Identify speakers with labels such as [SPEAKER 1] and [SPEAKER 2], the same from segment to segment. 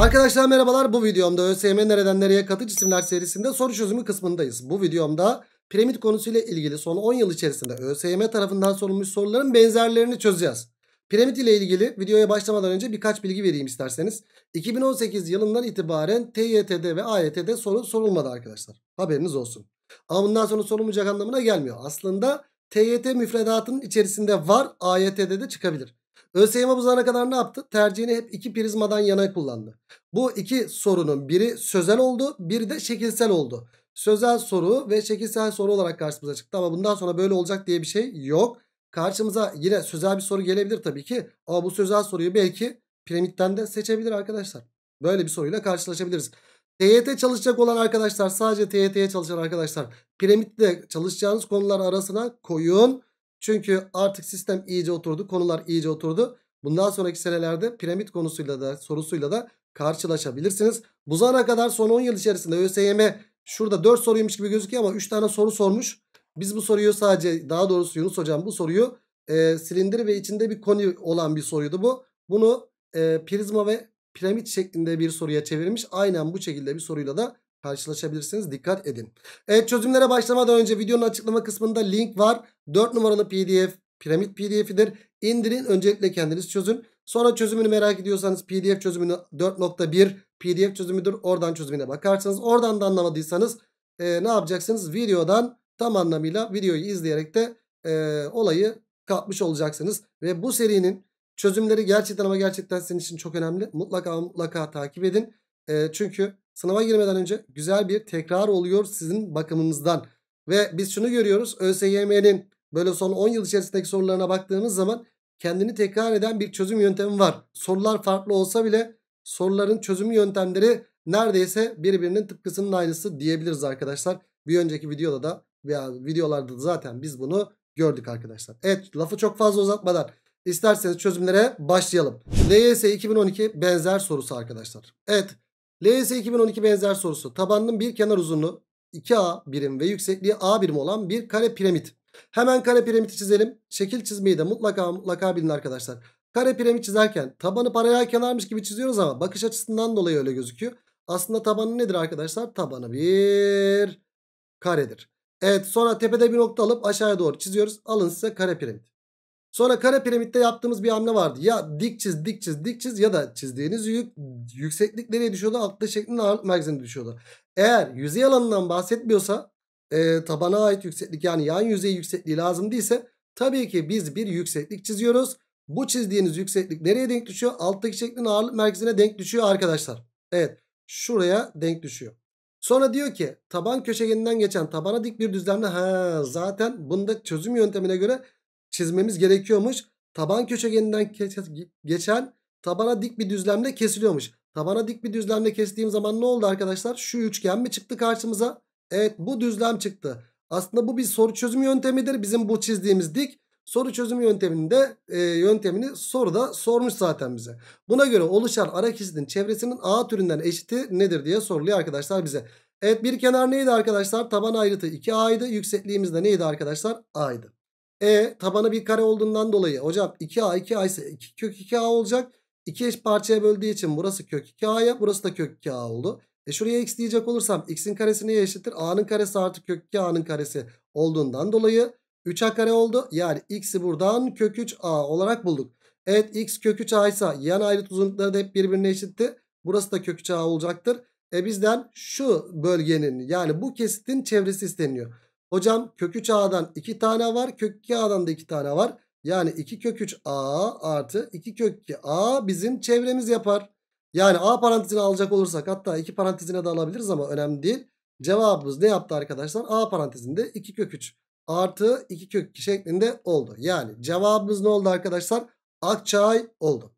[SPEAKER 1] Arkadaşlar merhabalar bu videomda ÖSYM nereden nereye katı cisimler serisinde soru çözümü kısmındayız. Bu videomda piramit konusuyla ilgili son 10 yıl içerisinde ÖSYM tarafından sorulmuş soruların benzerlerini çözeceğiz. Piramit ile ilgili videoya başlamadan önce birkaç bilgi vereyim isterseniz. 2018 yılından itibaren TYT'de ve AYT'de soru sorulmadı arkadaşlar. Haberiniz olsun. Ama bundan sonra sorulmayacak anlamına gelmiyor. Aslında TYT müfredatının içerisinde var AYT'de de çıkabilir. ÖSYM bu zamana kadar ne yaptı? Tercihini hep iki prizmadan yana kullandı. Bu iki sorunun biri sözel oldu, biri de şekilsel oldu. Sözel soru ve şekilsel soru olarak karşımıza çıktı ama bundan sonra böyle olacak diye bir şey yok. Karşımıza yine sözel bir soru gelebilir tabii ki ama bu sözel soruyu belki piramitten de seçebilir arkadaşlar. Böyle bir soruyla karşılaşabiliriz. TYT çalışacak olan arkadaşlar sadece TYT'ye çalışan arkadaşlar piramitle çalışacağınız konular arasına koyun. Çünkü artık sistem iyice oturdu. Konular iyice oturdu. Bundan sonraki senelerde piramit konusuyla da sorusuyla da karşılaşabilirsiniz. Bu zamana kadar son 10 yıl içerisinde ÖSYM şurada 4 soruymuş gibi gözüküyor ama 3 tane soru sormuş. Biz bu soruyu sadece daha doğrusu Yunus hocam bu soruyu e, silindir ve içinde bir konu olan bir soruydu bu. Bunu e, prizma ve piramit şeklinde bir soruya çevirmiş. Aynen bu şekilde bir soruyla da karşılaşabilirsiniz. Dikkat edin. Evet çözümlere başlamadan önce videonun açıklama kısmında link var. 4 numaralı pdf piramit pdf'idir. İndirin öncelikle kendiniz çözün. Sonra çözümünü merak ediyorsanız pdf çözümünü 4.1 pdf çözümüdür. Oradan çözümüne bakarsanız oradan da anlamadıysanız e, ne yapacaksınız? Videodan tam anlamıyla videoyu izleyerek de e, olayı kapmış olacaksınız. Ve bu serinin çözümleri gerçekten ama gerçekten sizin için çok önemli. Mutlaka mutlaka takip edin. E, çünkü sınava girmeden önce güzel bir tekrar oluyor sizin bakımınızdan. Ve biz şunu görüyoruz. ÖSYM'nin böyle son 10 yıl içerisindeki sorularına baktığımız zaman kendini tekrar eden bir çözüm yöntemi var. Sorular farklı olsa bile soruların çözüm yöntemleri neredeyse birbirinin tıpkısının aynısı diyebiliriz arkadaşlar. Bir önceki videoda da veya videolarda da zaten biz bunu gördük arkadaşlar. Evet lafı çok fazla uzatmadan isterseniz çözümlere başlayalım. LYS 2012 benzer sorusu arkadaşlar. Evet LS 2012 benzer sorusu. Tabanının bir kenar uzunluğu 2A birim ve yüksekliği A birim olan bir kare piramit. Hemen kare piramidi çizelim. Şekil çizmeyi de mutlaka mutlaka bilin arkadaşlar. Kare piramit çizerken tabanı paralel kenarmış gibi çiziyoruz ama bakış açısından dolayı öyle gözüküyor. Aslında tabanı nedir arkadaşlar? Tabanı bir karedir. Evet sonra tepede bir nokta alıp aşağıya doğru çiziyoruz. Alın size kare piramit. Sonra kare piramitte yaptığımız bir hamle vardı. Ya dik çiz dik çiz dik çiz ya da çizdiğiniz yük, yükseklik nereye düşüyordu? Altta şeklin ağırlık merkezine düşüyordu. Eğer yüzey alanından bahsetmiyorsa e, tabana ait yükseklik yani yan yüzey yüksekliği lazım değilse tabii ki biz bir yükseklik çiziyoruz. Bu çizdiğiniz yükseklik nereye denk düşüyor? Alttaki şeklin ağırlık merkezine denk düşüyor arkadaşlar. Evet şuraya denk düşüyor. Sonra diyor ki taban köşegeninden geçen tabana dik bir düzlemde ha zaten bunda çözüm yöntemine göre çizmemiz gerekiyormuş. Taban köşegeninden geçen tabana dik bir düzlemle kesiliyormuş. Tabana dik bir düzlemle kestiğim zaman ne oldu arkadaşlar? Şu üçgen mi çıktı karşımıza? Evet bu düzlem çıktı. Aslında bu bir soru çözümü yöntemidir. Bizim bu çizdiğimiz dik soru çözümü yönteminde e, yöntemini soruda sormuş zaten bize. Buna göre oluşan ara kesinin çevresinin A türünden eşiti nedir diye soruluyor arkadaşlar bize. Evet bir kenar neydi arkadaşlar? Taban ayrıtı 2A'ydı. Yüksekliğimiz de neydi arkadaşlar? A'ydı. E tabanı bir kare olduğundan dolayı hocam 2A 2A ise 2 kök 2A olacak. 2 eş parçaya böldüğü için burası kök 2A'ya burası da kök 2A oldu. E şuraya x diyecek olursam x'in karesi neye eşittir? A'nın karesi artı kök 2A'nın karesi olduğundan dolayı 3A kare oldu. Yani x'i buradan kök 3A olarak bulduk. Evet x kök 3A ise yan ayrıt uzunlukları da hep birbirine eşitti. Burası da kök 3A olacaktır. E bizden şu bölgenin yani bu kesitin çevresi isteniyor. Hocam kökü 3 A'dan 2 tane var. Kök 2 A'dan da 2 tane var. Yani 2 kök 3 A artı 2 kök 2 A bizim çevremiz yapar. Yani A parantezine alacak olursak hatta 2 parantezine de alabiliriz ama önemli değil. Cevabımız ne yaptı arkadaşlar? A parantezinde 2 kök 3 artı 2 kök 2 şeklinde oldu. Yani cevabımız ne oldu arkadaşlar? Akçay oldu.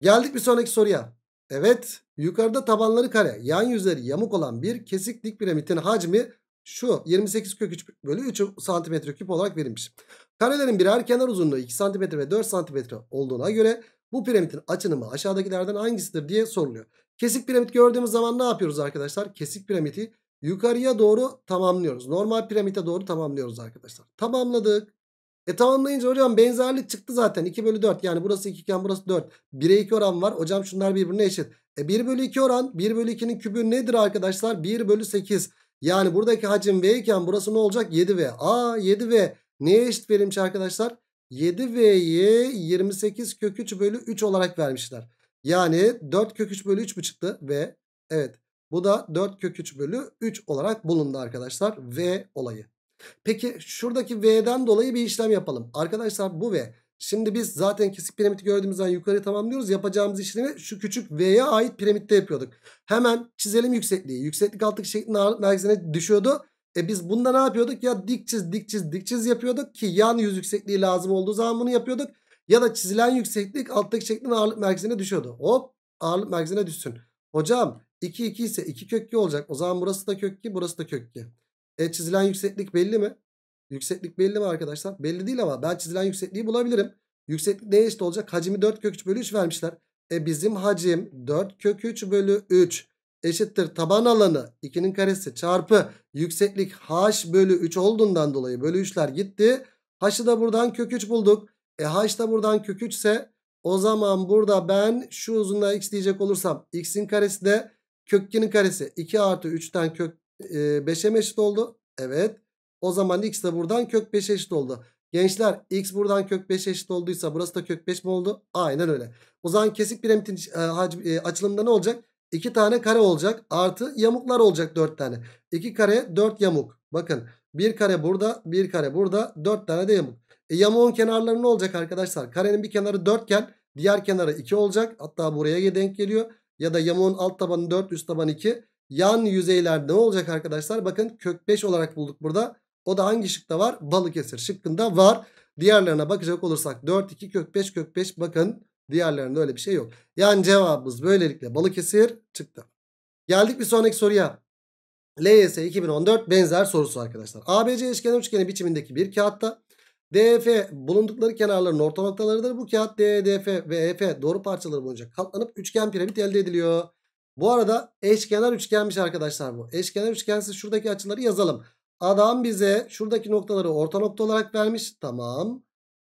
[SPEAKER 1] Geldik bir sonraki soruya. Evet yukarıda tabanları kare yan yüzleri yamuk olan bir kesik dik piramidin hacmi şu 28 kök 3 bölü 3 santimetre küp olarak verilmiş. Karelerin birer kenar uzunluğu 2 santimetre ve 4 santimetre olduğuna göre bu piramidin açınımı aşağıdakilerden hangisidir diye soruluyor. Kesik piramit gördüğümüz zaman ne yapıyoruz arkadaşlar? Kesik piramidi yukarıya doğru tamamlıyoruz. Normal piramite doğru tamamlıyoruz arkadaşlar. Tamamladık. E tamamlayınca hocam benzerlik çıktı zaten. 2 bölü 4 yani burası 2 iken burası 4. 1'e 2 oran var. Hocam şunlar birbirine eşit. E 1 bölü 2 oran 1 bölü 2'nin kübü nedir arkadaşlar? 1 bölü 8. Yani buradaki hacim V iken burası ne olacak? 7V. Aa 7V neye eşit verilmiş arkadaşlar? 7V'ye 28 kök 3 bölü 3 olarak vermişler. Yani 4 kök 3 bölü 3 mü çıktı? V. Evet. Bu da 4 kök 3 bölü 3 olarak bulundu arkadaşlar. V olayı. Peki şuradaki V'den dolayı bir işlem yapalım. Arkadaşlar bu V Şimdi biz zaten kesik piramidi gördüğümüz zaman yukarı tamamlıyoruz. Yapacağımız işlemi şu küçük V'ye ait piramitte yapıyorduk. Hemen çizelim yüksekliği. Yükseklik altlık şeklinde ağırlık merkezine düşüyordu. E biz bunda ne yapıyorduk? Ya dik çiz dik çiz dik çiz yapıyorduk ki yan yüz yüksekliği lazım olduğu zaman bunu yapıyorduk. Ya da çizilen yükseklik alttaki şeklin ağırlık merkezine düşüyordu. Hop ağırlık merkezine düşsün. Hocam 2 2 ise 2 kök olacak. O zaman burası da kök burası da kök E çizilen yükseklik belli mi? Yükseklik belli mi arkadaşlar? Belli değil ama ben çizilen yüksekliği bulabilirim. Yükseklik neye eşit olacak? Hacimi 4 kök 3 bölü 3 vermişler. E bizim hacim 4 kök 3 bölü 3 eşittir taban alanı 2'nin karesi çarpı yükseklik h bölü 3 olduğundan dolayı bölü 3'ler gitti. H'ı da buradan kök 3 bulduk. E h da buradan kök 3 ise o zaman burada ben şu uzunluğa x diyecek olursam x'in karesi de kök 2'nin karesi 2 artı 3'ten kök 5'e mi eşit oldu? Evet. O zaman x de buradan kök 5 eşit oldu. Gençler x buradan kök 5 eşit olduysa burası da kök 5 mi oldu? Aynen öyle. O zaman kesik piramidin e, hacim, e, açılımında ne olacak? 2 tane kare olacak artı yamuklar olacak 4 tane. 2 kare 4 yamuk. Bakın 1 kare burada 1 kare burada 4 tane de yamuk. E, yamuğun kenarları ne olacak arkadaşlar? Karenin bir kenarı 4 iken diğer kenarı 2 olacak. Hatta buraya denk geliyor. Ya da yamuğun alt tabanı 4 üst tabanı 2. Yan yüzeyler ne olacak arkadaşlar? Bakın kök 5 olarak bulduk burada. O da hangi şıkta var? Balıkesir şıkkında var. Diğerlerine bakacak olursak 4, 2 kök 5 kök 5 bakın diğerlerinde öyle bir şey yok. Yani cevabımız böylelikle Balıkesir çıktı. Geldik bir sonraki soruya. LYS 2014 benzer sorusu arkadaşlar. ABC eşkenar üçgeni biçimindeki bir kağıtta DF bulundukları kenarların orta noktalarıdır. Bu kağıt DDF ve EF doğru parçaları boyunca katlanıp üçgen piramit elde ediliyor. Bu arada eşkenar üçgenmiş arkadaşlar bu. Eşkenar üçgense şuradaki açıları yazalım. Adam bize şuradaki noktaları orta nokta olarak vermiş. Tamam.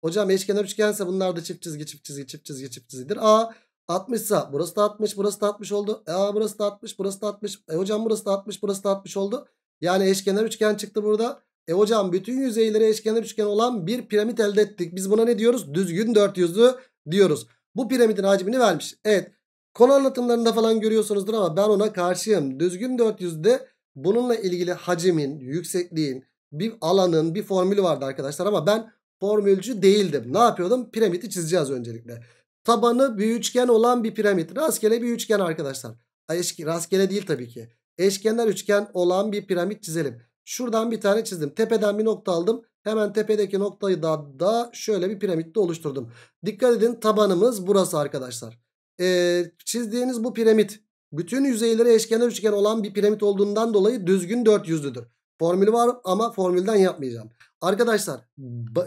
[SPEAKER 1] Hocam eşkenar üçgense bunlar da çift çizgi çift çizgi çift çizgi çift çizgidir. A 60 sa burası da 60 burası da 60 oldu. E A burası da 60 burası da 60. E hocam burası da 60 burası da 60 oldu. Yani eşkenar üçgen çıktı burada. E hocam bütün yüzeyleri eşkenar üçgen olan bir piramit elde ettik. Biz buna ne diyoruz? Düzgün dört yüzlü diyoruz. Bu piramidin hacmini vermiş. Evet. Konu anlatımlarında falan görüyorsunuzdur ama ben ona karşıyım. Düzgün dört yüzde Bununla ilgili hacimin, yüksekliğin, bir alanın bir formülü vardı arkadaşlar ama ben formülcü değildim. Ne yapıyordum? Piramidi çizeceğiz öncelikle. Tabanı bir üçgen olan bir piramit. Rastgele bir üçgen arkadaşlar. Eşki, rastgele değil tabii ki. Eşkenar üçgen olan bir piramit çizelim. Şuradan bir tane çizdim. Tepeden bir nokta aldım. Hemen tepedeki noktayı da, da şöyle bir piramitte oluşturdum. Dikkat edin tabanımız burası arkadaşlar. Ee, çizdiğiniz bu piramit bütün yüzeyleri eşkenar üçgen olan bir piramit olduğundan dolayı düzgün dört yüzlüdür. Formülü var ama formülden yapmayacağım. Arkadaşlar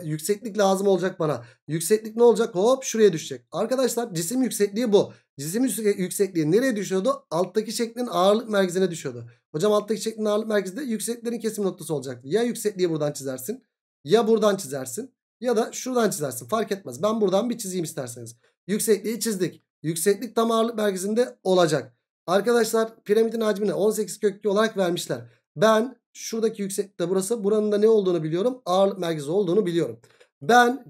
[SPEAKER 1] yükseklik lazım olacak bana. Yükseklik ne olacak? Hop şuraya düşecek. Arkadaşlar cisim yüksekliği bu. Cisim yüksekliği nereye düşüyordu? Alttaki şeklin ağırlık merkezine düşüyordu. Hocam alttaki şeklin ağırlık merkezi de yükseklerin kesim noktası olacaktı. Ya yüksekliği buradan çizersin. Ya buradan çizersin. Ya da şuradan çizersin. Fark etmez. Ben buradan bir çizeyim isterseniz. Yüksekliği çizdik. Yükseklik tam ağırlık merkezinde olacak. Arkadaşlar piramidin hacmini 18 köklü olarak vermişler. Ben şuradaki yüksekte burası buranın da ne olduğunu biliyorum. Ağırlık merkezi olduğunu biliyorum. Ben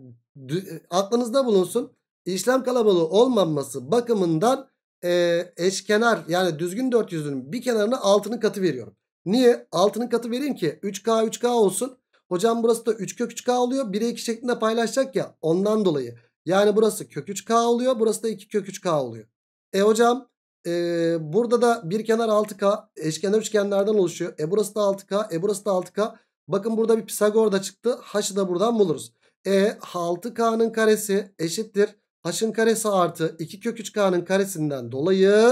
[SPEAKER 1] e, aklınızda bulunsun işlem kalabalığı olmaması bakımından e, eşkenar yani düzgün dörtyüzünün bir kenarına altının katı veriyorum. Niye? Altının katı vereyim ki 3K 3K olsun. Hocam burası da 3 kök 3K oluyor. 1'e 2 şeklinde paylaşacak ya ondan dolayı. Yani burası kök 3K oluyor. Burası da 2 kök 3K oluyor. E hocam e, burada da bir kenar 6K eşkenar üçgenlerden oluşuyor. E burası da 6K. E burası da 6K. Bakın burada bir Pisagor da çıktı. H'ı da buradan buluruz. E 6K'nın karesi eşittir. H'ın karesi artı 2 kök 3K'nın karesinden dolayı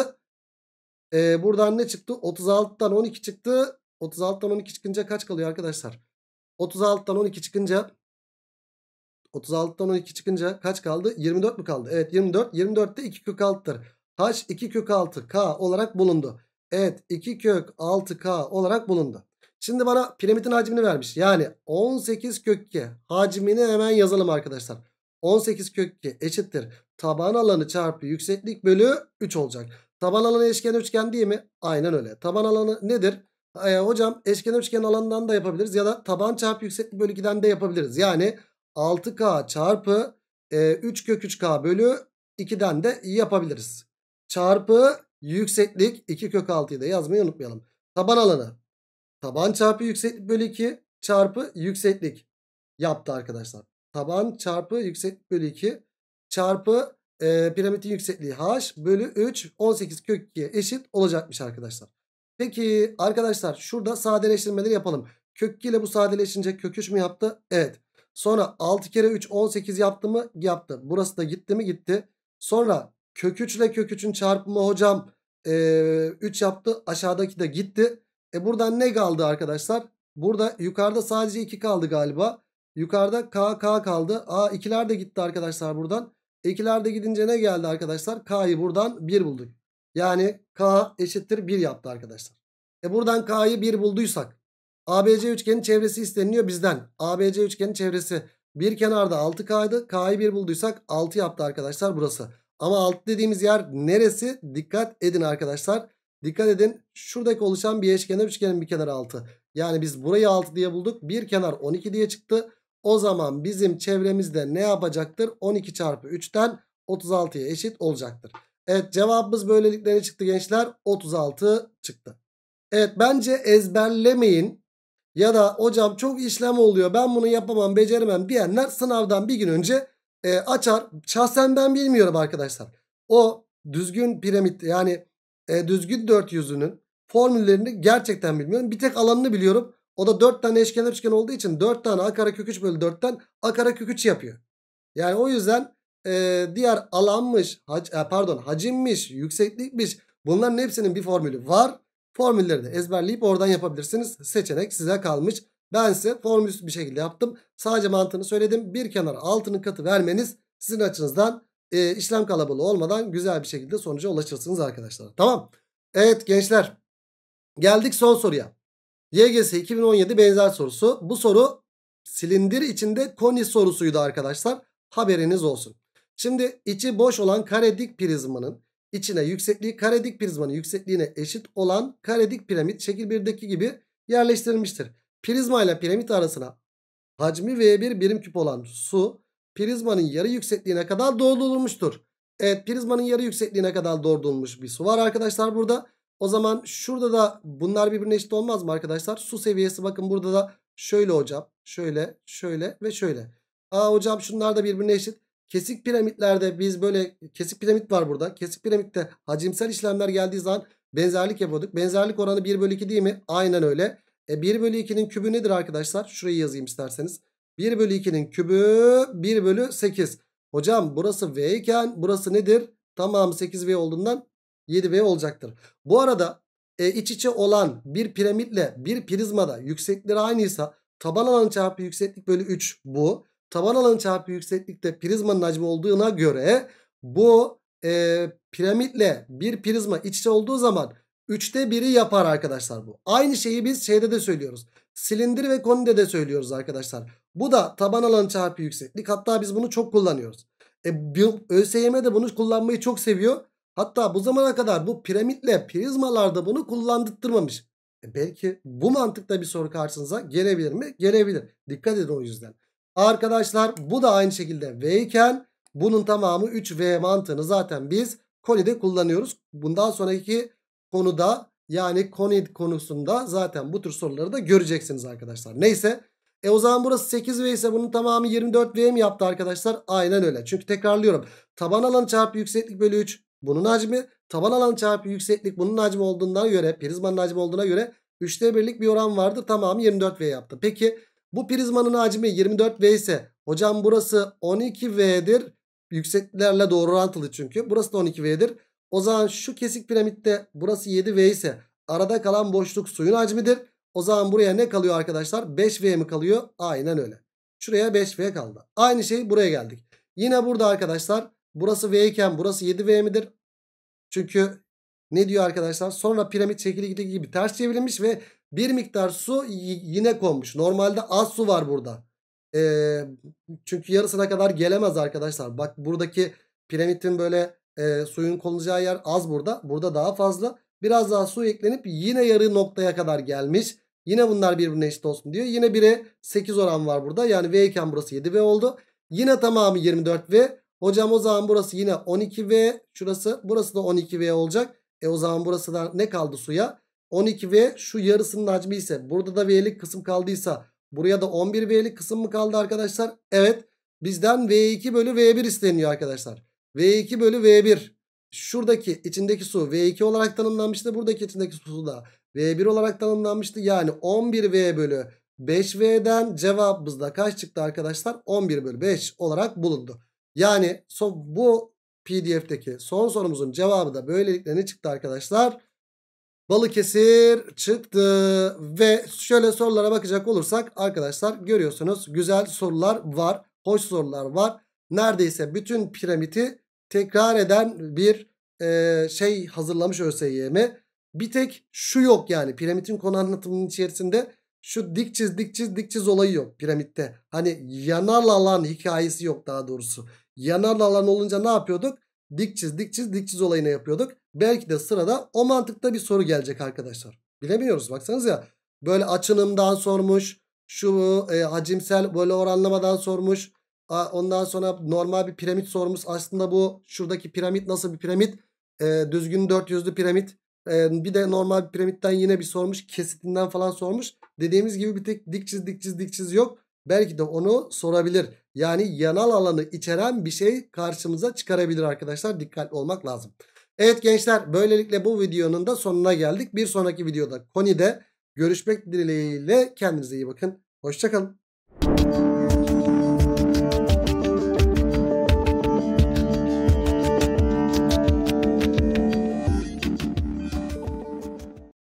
[SPEAKER 1] e, buradan ne çıktı? 36'dan 12 çıktı. 36'dan 12 çıkınca kaç kalıyor arkadaşlar? 36'dan 12 çıkınca 36'dan 12 çıkınca kaç kaldı? 24 mü kaldı? Evet 24. 24 de 2 kök 6'dır. H 2 kök 6 K olarak bulundu. Evet 2 kök 6 K olarak bulundu. Şimdi bana piramidin hacmini vermiş. Yani 18 kök 2 hacmini hemen yazalım arkadaşlar. 18 kök 2 eşittir. Taban alanı çarpı yükseklik bölü 3 olacak. Taban alanı eşkenar üçgen değil mi? Aynen öyle. Taban alanı nedir? E, hocam eşkenar üçgen alanından da yapabiliriz. Ya da taban çarpı yükseklik bölü 2'den de yapabiliriz. Yani 6K çarpı e, 3 kök 3K bölü 2'den de yapabiliriz çarpı yükseklik 2 kök 6'yı da yazmayı unutmayalım. Taban alanı taban çarpı yükseklik bölü 2 çarpı yükseklik yaptı arkadaşlar. Taban çarpı yükseklik bölü 2 çarpı e, piramidin yüksekliği h bölü 3 18 kök 2'ye eşit olacakmış arkadaşlar. Peki arkadaşlar şurada sadeleştirmeleri yapalım. Kök 2 ile bu sadeleşince kök 3 mü yaptı? Evet. Sonra 6 kere 3 18 yaptı mı? Yaptı. Burası da gitti mi? Gitti. Sonra Kök 3 ile kök 3'ün çarpımı hocam e, 3 yaptı. Aşağıdaki de gitti. E buradan ne kaldı arkadaşlar? Burada yukarıda sadece 2 kaldı galiba. Yukarıda k k kaldı. A 2'ler de gitti arkadaşlar buradan. 2'ler e, de gidince ne geldi arkadaşlar? K'yı buradan 1 bulduk. Yani k eşittir 1 yaptı arkadaşlar. E buradan k'yı 1 bulduysak ABC üçgenin çevresi isteniliyor bizden. ABC üçgenin çevresi bir kenarda 6k'ydı. K'yı 1 bulduysak 6 yaptı arkadaşlar burası. Ama alt dediğimiz yer neresi? Dikkat edin arkadaşlar. Dikkat edin. Şuradaki oluşan bir eşkenar üçgenin bir kenarı 6. Yani biz burayı 6 diye bulduk. Bir kenar 12 diye çıktı. O zaman bizim çevremizde ne yapacaktır? 12 çarpı 3'ten 36'ya eşit olacaktır. Evet cevabımız böylelikle ne çıktı gençler? 36 çıktı. Evet bence ezberlemeyin. Ya da hocam çok işlem oluyor ben bunu yapamam beceremem diyenler sınavdan bir gün önce e, açar. Şahsen ben bilmiyorum arkadaşlar. O düzgün piramit yani e, düzgün dört yüzünün formüllerini gerçekten bilmiyorum. Bir tek alanını biliyorum. O da 4 tane eşkenar üçgen olduğu için 4 tane a kare kök 3 bölü 4'ten a kare kök 3 yapıyor. Yani o yüzden e, diğer alanmış hac, e, pardon hacimmiş yükseklikmiş bunların hepsinin bir formülü var. Formülleri de ezberleyip oradan yapabilirsiniz. Seçenek size kalmış. Ben size formülüs bir şekilde yaptım. Sadece mantığını söyledim. Bir kenara altının katı vermeniz sizin açınızdan e, işlem kalabalığı olmadan güzel bir şekilde sonuca ulaşırsınız arkadaşlar. Tamam. Evet gençler. Geldik son soruya. YGS 2017 benzer sorusu. Bu soru silindir içinde koni sorusuydu arkadaşlar. Haberiniz olsun. Şimdi içi boş olan karedik prizmanın içine yüksekliği karedik prizmanın yüksekliğine eşit olan karedik piramit şekil 1'deki gibi yerleştirilmiştir. Prizma ile piramit arasına hacmi V1 birim küp olan su prizmanın yarı yüksekliğine kadar doldurulmuştur. Evet prizmanın yarı yüksekliğine kadar doldurulmuş bir su var arkadaşlar burada. O zaman şurada da bunlar birbirine eşit olmaz mı arkadaşlar? Su seviyesi bakın burada da şöyle hocam. Şöyle, şöyle ve şöyle. Aa hocam şunlar da birbirine eşit. Kesik piramitlerde biz böyle kesik piramit var burada. Kesik piramitte hacimsel işlemler geldiği zaman benzerlik yapıyorduk. Benzerlik oranı 1 bölü 2 değil mi? Aynen öyle. E 1 bölü 2'nin kübü nedir arkadaşlar? Şurayı yazayım isterseniz. 1 bölü 2'nin kübü 1 bölü 8. Hocam burası V iken burası nedir? Tamam 8V olduğundan 7V olacaktır. Bu arada e, iç içe olan bir piramitle bir prizmada yükseklikleri aynıysa taban alanı çarpı yükseklik bölü 3 bu. Taban alanı çarpı yükseklikte prizmanın hacmi olduğuna göre bu e, piramitle bir prizma iç içe olduğu zaman Üçte biri yapar arkadaşlar bu. Aynı şeyi biz şeyde de söylüyoruz. Silindir ve konide de söylüyoruz arkadaşlar. Bu da taban alanı çarpı yükseklik. Hatta biz bunu çok kullanıyoruz. E, ÖSYM de bunu kullanmayı çok seviyor. Hatta bu zamana kadar bu piramitle prizmalarda bunu kullandırmamış. E, belki bu mantıkta bir soru karşınıza gelebilir mi? Gelebilir. Dikkat edin o yüzden. Arkadaşlar bu da aynı şekilde V iken bunun tamamı 3V mantığını zaten biz kolide kullanıyoruz. Bundan sonraki konuda yani konu konusunda zaten bu tür soruları da göreceksiniz arkadaşlar. Neyse. E o zaman burası 8V ise bunun tamamı 24V mi yaptı arkadaşlar? Aynen öyle. Çünkü tekrarlıyorum. Taban alanı çarpı yükseklik bölü 3 bunun hacmi. Taban alanı çarpı yükseklik bunun hacmi olduğuna göre prizmanın hacmi olduğuna göre 3'te birlik bir oran vardı. Tamamı 24V yaptı. Peki bu prizmanın hacmi 24V ise hocam burası 12V'dir. yükseklerle doğru orantılı çünkü. Burası da 12V'dir. O zaman şu kesik piramitte burası 7V ise arada kalan boşluk suyun hacmidir. O zaman buraya ne kalıyor arkadaşlar? 5V mi kalıyor? Aynen öyle. Şuraya 5V kaldı. Aynı şey buraya geldik. Yine burada arkadaşlar burası V iken burası 7V midir? Çünkü ne diyor arkadaşlar? Sonra piramit şekli gibi ters çevrilmiş ve bir miktar su yine konmuş. Normalde az su var burada. Ee, çünkü yarısına kadar gelemez arkadaşlar. Bak buradaki piramitin böyle e, suyun konulacağı yer az burada. Burada daha fazla. Biraz daha su eklenip yine yarı noktaya kadar gelmiş. Yine bunlar birbirine eşit olsun diyor. Yine 1'e 8 oran var burada. Yani V iken burası 7V oldu. Yine tamamı 24V. Hocam o zaman burası yine 12V. Şurası burası da 12V olacak. E o zaman burası da ne kaldı suya? 12V şu yarısının hacmi ise burada da V'lik kısım kaldıysa buraya da 11V'lik kısım mı kaldı arkadaşlar? Evet bizden V2 bölü V1 isteniyor arkadaşlar. V2 bölü V1. Şuradaki içindeki su V2 olarak tanımlanmıştı. Buradaki içindeki su da V1 olarak tanımlanmıştı. Yani 11V bölü 5V'den cevabımızda kaç çıktı arkadaşlar? 11 bölü 5 olarak bulundu. Yani so bu PDF'deki son sorumuzun cevabı da böylelikle ne çıktı arkadaşlar? Balıkesir çıktı. Ve şöyle sorulara bakacak olursak arkadaşlar görüyorsunuz güzel sorular var. Hoş sorular var. Neredeyse bütün piramidi tekrar eden bir e, şey hazırlamış ÖSYM. Bir tek şu yok yani piramidin konu anlatımının içerisinde şu dik çiz dik çiz dik çiz olayı yok piramitte. Hani yanar alan hikayesi yok daha doğrusu. Yanar alan olunca ne yapıyorduk? Dik çiz dik çiz dik çiz olayını yapıyorduk. Belki de sırada o mantıkta bir soru gelecek arkadaşlar. Bilemiyoruz baksanız ya. Böyle açınımdan sormuş. Şu e, hacimsel böyle oranlamadan sormuş. Ondan sonra normal bir piramit sormuş. Aslında bu şuradaki piramit nasıl bir piramit? E, düzgün dört yüzlü piramit. E, bir de normal bir piramitten yine bir sormuş. Kesitinden falan sormuş. Dediğimiz gibi bir tek dik çiz dik çiz dik çiz yok. Belki de onu sorabilir. Yani yanal alanı içeren bir şey karşımıza çıkarabilir arkadaşlar. Dikkatli olmak lazım. Evet gençler böylelikle bu videonun da sonuna geldik. Bir sonraki videoda Koni'de görüşmek dileğiyle kendinize iyi bakın. Hoşçakalın.